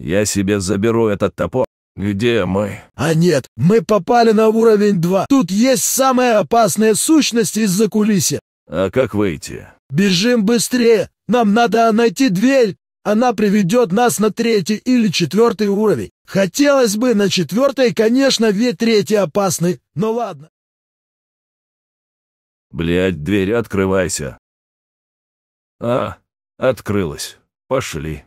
Я себе заберу этот топор. Где мы? А нет, мы попали на уровень 2. Тут есть самая опасная сущность из-за кулиси. А как выйти? Бежим быстрее. Нам надо найти дверь. Она приведет нас на третий или четвертый уровень. Хотелось бы на четвертый, конечно, ведь третий опасный, но ладно. Блять, дверь, открывайся. А, открылась. Пошли.